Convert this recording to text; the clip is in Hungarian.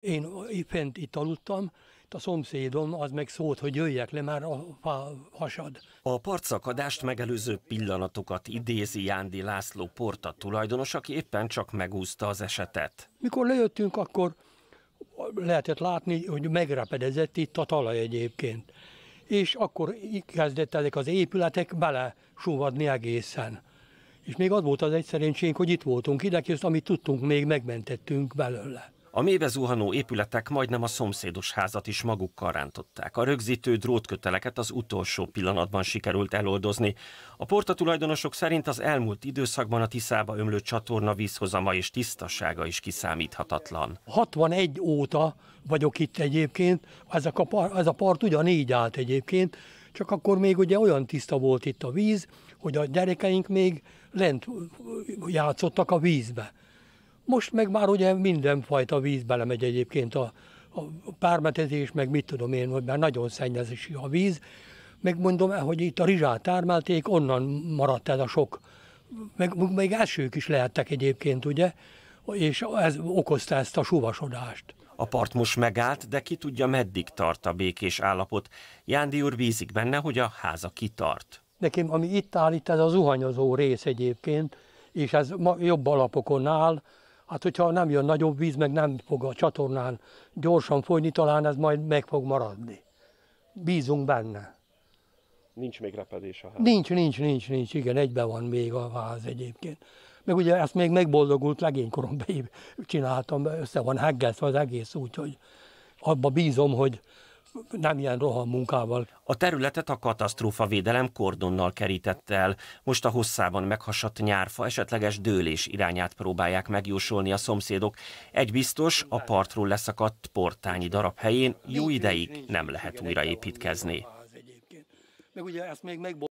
Én fent itt aludtam, itt a szomszédom az meg szólt, hogy jöjjek le, már a hasad. A partszakadást megelőző pillanatokat idézi Jándi László Porta tulajdonos, aki éppen csak megúszta az esetet. Mikor lejöttünk, akkor lehetett látni, hogy megrepedezett itt a talaj egyébként. És akkor kezdett ezek az épületek bele súvadni egészen. És még az volt az egy szerencsénk, hogy itt voltunk idekész, amit tudtunk, még megmentettünk belőle. A mélybe zuhanó épületek majdnem a szomszédos házat is magukkal rántották. A rögzítő drótköteleket az utolsó pillanatban sikerült eloldozni. A porta tulajdonosok szerint az elmúlt időszakban a Tiszába ömlő csatorna vízhozama és tisztasága is kiszámíthatatlan. 61 óta vagyok itt egyébként, ez a, part, ez a part ugyan így állt egyébként, csak akkor még ugye olyan tiszta volt itt a víz, hogy a gyerekeink még lent játszottak a vízbe. Most meg már ugye mindenfajta víz belemegy egyébként a, a pármetezés, meg mit tudom én, hogy már nagyon szennyezési a víz. Megmondom, hogy itt a rizsát tármelték, onnan maradt ez a sok. Meg, még elsők is lehettek egyébként, ugye? És ez okozta ezt a suvasodást. A part most megállt, de ki tudja, meddig tart a békés állapot. Jándi úr bízik benne, hogy a háza kitart. Nekem, ami itt áll, itt ez a zuhanyozó rész egyébként, és ez jobb alapokon áll, Hát, hogyha nem jön nagyobb víz, meg nem fog a csatornán gyorsan folyni, talán ez majd meg fog maradni. Bízunk benne. Nincs még repedés a ház? Nincs, nincs, nincs, nincs. Igen, egybe van még a ház egyébként. Meg ugye ezt még megboldogult legénykoromban csináltam, össze van heggelt az egész, úgyhogy abba bízom, hogy nem ilyen roham munkával. A területet a katasztrófa védelem kordonnal kerített el. Most a hosszában meghasadt nyárfa esetleges dőlés irányát próbálják megjósolni a szomszédok. Egy biztos, a partról leszakadt portányi darab helyén jó ideig nem lehet újraépítkezni. Meg ugye ezt még